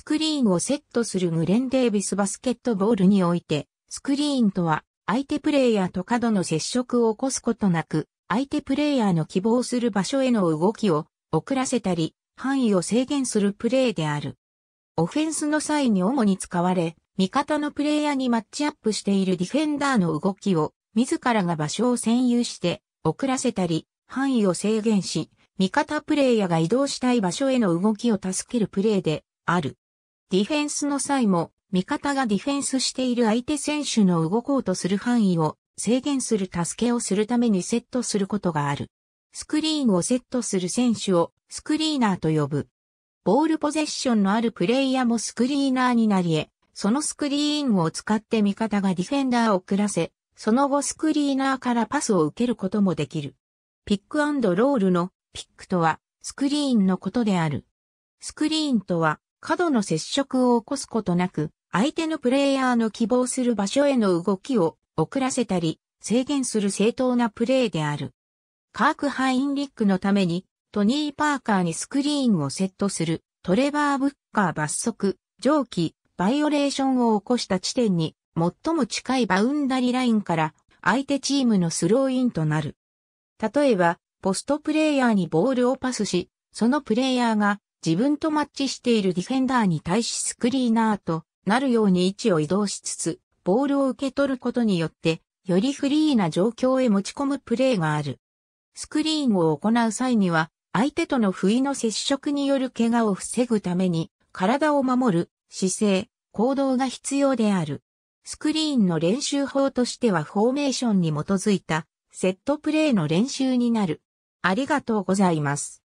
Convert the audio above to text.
スクリーンをセットするグレン・デービスバスケットボールにおいて、スクリーンとは、相手プレイヤーと角の接触を起こすことなく、相手プレイヤーの希望する場所への動きを遅らせたり、範囲を制限するプレーである。オフェンスの際に主に使われ、味方のプレイヤーにマッチアップしているディフェンダーの動きを、自らが場所を占有して、遅らせたり、範囲を制限し、味方プレイヤーが移動したい場所への動きを助けるプレーである。ディフェンスの際も、味方がディフェンスしている相手選手の動こうとする範囲を制限する助けをするためにセットすることがある。スクリーンをセットする選手をスクリーナーと呼ぶ。ボールポゼッションのあるプレイヤーもスクリーナーになり得、そのスクリーンを使って味方がディフェンダーを遅らせ、その後スクリーナーからパスを受けることもできる。ピックロールのピックとはスクリーンのことである。スクリーンとは過度の接触を起こすことなく、相手のプレイヤーの希望する場所への動きを遅らせたり、制限する正当なプレーである。カーク・ハインリックのために、トニー・パーカーにスクリーンをセットする、トレバー・ブッカー罰則、上記、バイオレーションを起こした地点に、最も近いバウンダリラインから、相手チームのスローインとなる。例えば、ポストプレイヤーにボールをパスし、そのプレイヤーが自分とマッチしているディフェンダーに対しスクリーナーとなるように位置を移動しつつ、ボールを受け取ることによって、よりフリーな状況へ持ち込むプレーがある。スクリーンを行う際には、相手との不意の接触による怪我を防ぐために、体を守る、姿勢、行動が必要である。スクリーンの練習法としてはフォーメーションに基づいたセットプレーの練習になる。ありがとうございます。